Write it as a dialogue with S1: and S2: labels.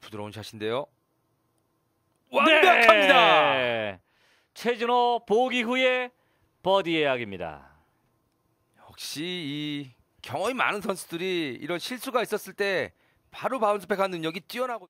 S1: 부드러운 샷인데요.
S2: 네! 완벽합니다.
S1: 네. 최준호 보기 후에 버디 예약입니다. 역시 이 경험이 많은 선수들이 이런 실수가 있었을 때 바로 바운스백 하는 능력이 뛰어나고